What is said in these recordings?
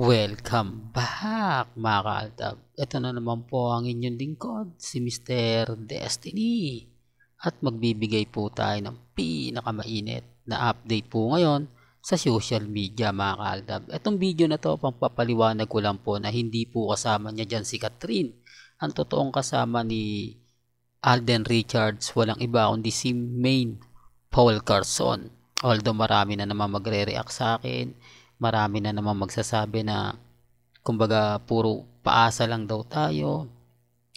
Welcome back mga kaaltab. Ito na naman po ang inyong lingkod, si Mr. Destiny. At magbibigay po tayo ng pinakamainit na update po ngayon sa social media mga kaaltab. Itong video na to, pampapaliwanag ko lang po na hindi po kasama niya dyan si Catherine. Ang totoong kasama ni Alden Richards, walang iba kundi si main Paul Carson. Although marami na naman magre-react sa akin, marami na naman magsasabi na kumbaga puro paasa lang daw tayo.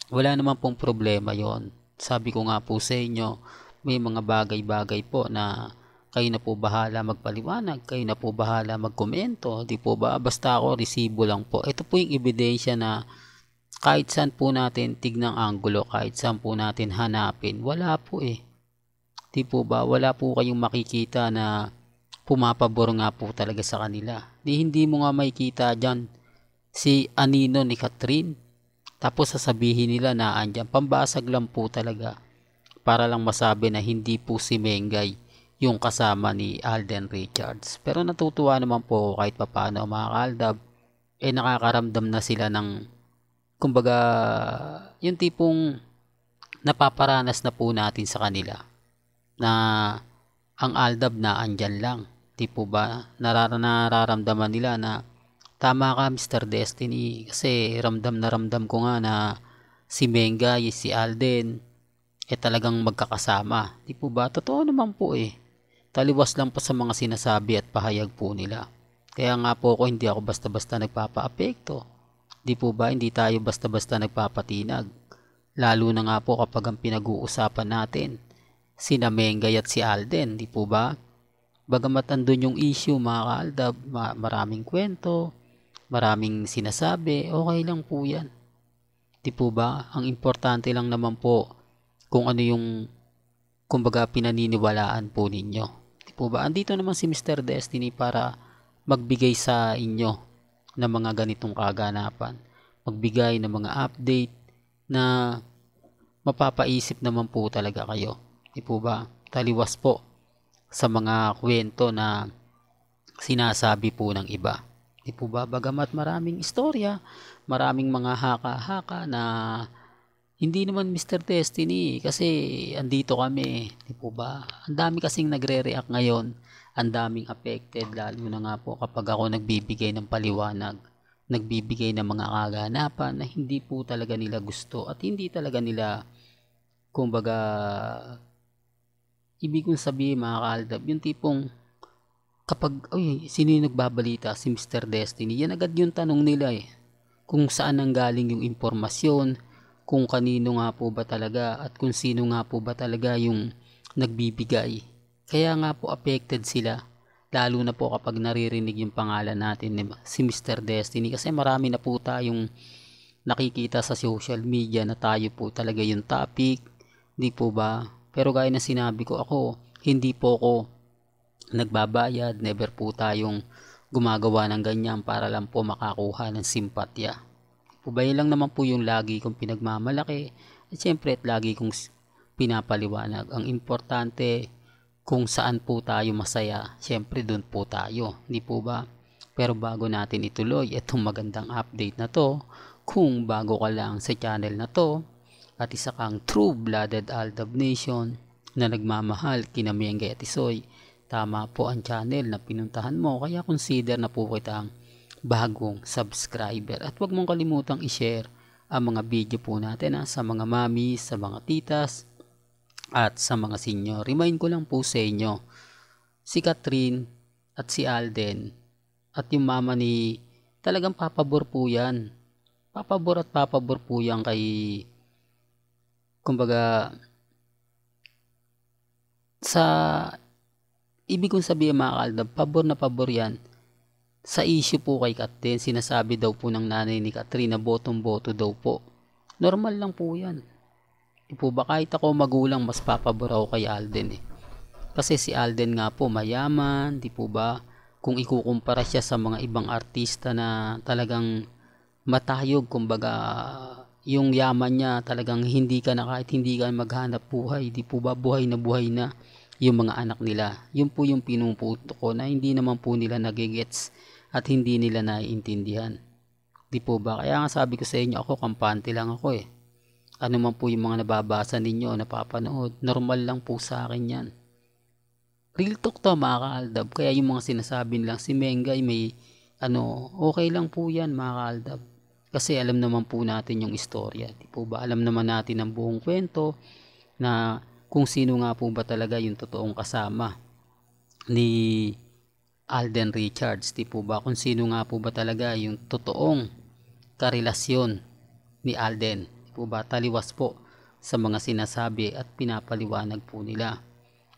Wala naman pong problema yon. Sabi ko nga po sa inyo, may mga bagay-bagay po na kayo na po bahala magpaliwanag, kayo na po bahala magkomento, di po ba? Basta ako, resibo lang po. Ito po yung ebidensya na kahit saan po natin tignang anggulo, kahit saan po natin hanapin, wala po eh. Di po ba? Wala po kayong makikita na pumapabor nga po talaga sa kanila. Di hindi mo nga makikita dyan si Anino ni Catherine. Tapos sasabihin nila na andyan, pambasag lang po talaga para lang masabi na hindi po si Mengay yung kasama ni Alden Richards. Pero natutuwa naman po kahit papano mga kaaldab, eh nakakaramdam na sila ng kumbaga yung tipong napaparanas na po natin sa kanila na ang aldab na andyan lang Di po ba narar nararamdaman nila na tama ka Mr. Destiny kasi ramdam na ramdam ko nga na si Menga, si Alden eh talagang magkakasama. Di po ba? Totoo naman po eh. Taliwas lang po sa mga sinasabi at pahayag po nila. Kaya nga po ako hindi ako basta-basta nagpapa-apekto. Di po ba hindi tayo basta-basta nagpapatinag? Lalo na nga po kapag ang pinag-uusapan natin, si Namengay at si Alden, di po ba? Bagamat andun yung issue mga kaaldab, maraming kwento, maraming sinasabi, okay lang po yan. Di po ba? Ang importante lang naman po kung ano yung kumbaga pinaniniwalaan po ninyo. Di po ba? Andito naman si Mr. Destiny para magbigay sa inyo ng mga ganitong kaganapan. Magbigay ng mga update na mapapaisip naman po talaga kayo. Di po ba? Taliwas po sa mga kwento na sinasabi po ng iba. Di po ba? Bagamat maraming istorya, maraming mga haka-haka na hindi naman Mr. Destiny kasi andito kami, di po ba? Ang dami kasing nagre-react ngayon, ang daming affected lalo na nga po kapag ako nagbibigay ng paliwanag, nagbibigay ng mga kaganapan na hindi po talaga nila gusto at hindi talaga nila kumbaga ibig kong sabihin mga kaaldab, yung tipong kapag, uy, sino yung nagbabalita? Si Mr. Destiny. Yan agad yung tanong nila eh. Kung saan ang galing yung impormasyon, kung kanino nga po ba talaga at kung sino nga po ba talaga yung nagbibigay. Kaya nga po affected sila lalo na po kapag naririnig yung pangalan natin ni si Mr. Destiny kasi marami na po tayong nakikita sa social media na tayo po talaga yung topic. Hindi po ba? Pero gaya na sinabi ko, ako, hindi po ako nagbabayad, never po tayong gumagawa ng ganyan para lang po makakuha ng simpatya. Pubay lang naman po yung lagi kong pinagmamalaki at syempre at lagi kong pinapaliwanag. Ang importante kung saan po tayo masaya, syempre doon po tayo, hindi po ba? Pero bago natin ituloy itong magandang update na to, kung bago ka lang sa channel na to, at isa kang true-blooded Aldab Nation na nagmamahal kina Miengay at Isoy. Tama po ang channel na pinuntahan mo kaya consider na po kita ang bagong subscriber. At huwag mong kalimutang i-share ang mga video po natin ha, ah, sa mga mami, sa mga titas, at sa mga senior. Remind ko lang po sa inyo, si Catherine at si Alden at yung mama ni talagang papabor po yan. Papabor at papabor po yan kay kumbaga, sa, ibig kong sabihin mga kaaldab, pabor na pabor yan sa issue po kay Katrin, sinasabi daw po ng nanay ni Katrina na botong-boto daw po. Normal lang po yan. Di po ba kahit ako magulang, mas papabor ako kay Alden eh. Kasi si Alden nga po mayaman, di po ba? Kung ikukumpara siya sa mga ibang artista na talagang matayog, kumbaga yung yaman niya talagang hindi ka na kahit hindi ka maghanap buhay, di po ba buhay na buhay na yung mga anak nila. Yun po yung pinumuputo ko na hindi naman po nila nagigets at hindi nila naiintindihan. Di po ba? Kaya nga sabi ko sa inyo ako, kampante lang ako eh. Ano man po yung mga nababasa ninyo, napapanood, normal lang po sa akin yan. Real talk to mga kaaldab. Kaya yung mga sinasabi nilang si Mengay may ano, okay lang po yan mga kaaldab. Kasi alam naman po natin yung istorya. Di po ba? Alam naman natin ang buong kwento na kung sino nga po ba talaga yung totoong kasama ni Alden Richards. Di po ba? Kung sino nga po ba talaga yung totoong karelasyon ni Alden. Di po ba? Taliwas po sa mga sinasabi at pinapaliwanag po nila.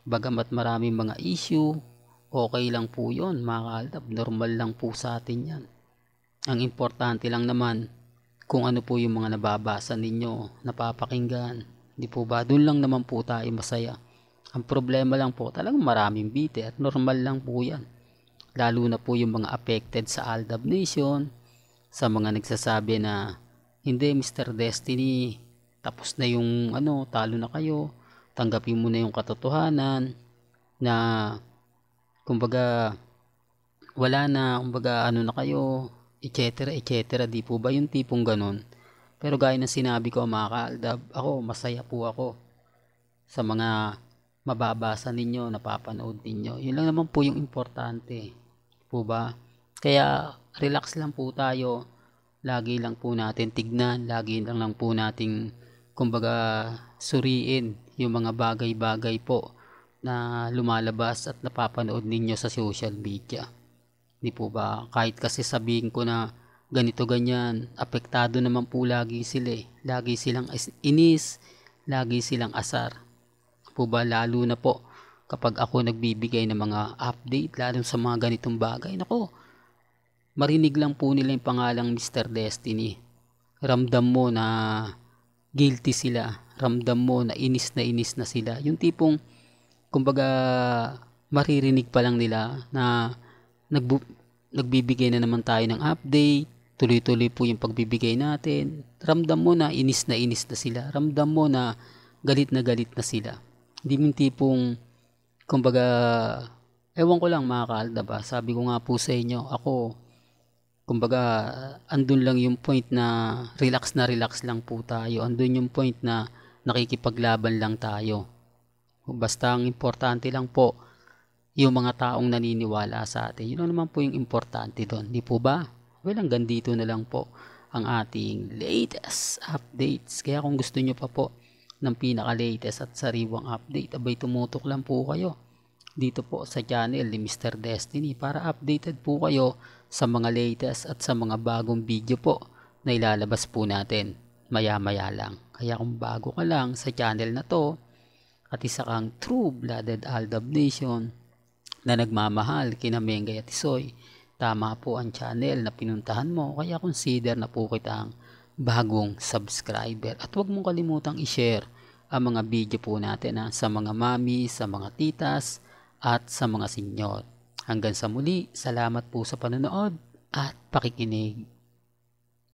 Bagamat maraming mga issue, okay lang po yun mga kaaltab. Normal lang po sa atin yan ang importante lang naman kung ano po yung mga nababasa ninyo, napapakinggan. Di po ba? Doon lang naman po tayo masaya. Ang problema lang po, talagang maraming bite at normal lang po yan. Lalo na po yung mga affected sa Aldab Nation, sa mga nagsasabi na, hindi Mr. Destiny, tapos na yung ano, talo na kayo, tanggapin mo na yung katotohanan, na kumbaga wala na kumbaga ano na kayo etc. etc. Di po ba yung tipong ganun? Pero gaya ng sinabi ko mga kaaldab, ako masaya po ako sa mga mababasa ninyo, napapanood ninyo. Yun lang naman po yung importante. Po ba? Kaya relax lang po tayo. Lagi lang po natin tignan, lagi lang lang po nating kumbaga suriin yung mga bagay-bagay po na lumalabas at napapanood ninyo sa social media. Di po ba? Kahit kasi sabihin ko na ganito ganyan, apektado naman po lagi sila eh. Lagi silang inis, lagi silang asar. Po ba lalo na po kapag ako nagbibigay ng mga update lalo sa mga ganitong bagay. Nako, marinig lang po nila yung pangalang Mr. Destiny. Ramdam mo na guilty sila. Ramdam mo na inis na inis na sila. Yung tipong, kumbaga, maririnig pa lang nila na nagbu- nagbibigay na naman tayo ng update. Tuloy-tuloy po yung pagbibigay natin. Ramdam mo na inis na inis na sila. Ramdam mo na galit na galit na sila. Hindi yung tipong, kumbaga, ewan ko lang mga kaalda ba. Sabi ko nga po sa inyo, ako, kumbaga, andun lang yung point na relax na relax lang po tayo. Andun yung point na nakikipaglaban lang tayo. Basta ang importante lang po, yung mga taong naniniwala sa atin. Yun naman po yung importante doon. Di po ba? Well, hanggang dito na lang po ang ating latest updates. Kaya kung gusto nyo pa po ng pinaka-latest at sariwang update, abay tumutok lang po kayo dito po sa channel ni Mr. Destiny para updated po kayo sa mga latest at sa mga bagong video po na ilalabas po natin maya-maya lang. Kaya kung bago ka lang sa channel na to at isa kang true-blooded Aldab Nation, na nagmamahal kina Mengay at Isoy. Tama po ang channel na pinuntahan mo kaya consider na po kitang bagong subscriber. At huwag mong kalimutang i-share ang mga video po natin ha, sa mga mami, sa mga titas at sa mga senyor. Hanggang sa muli, salamat po sa panonood at pakikinig.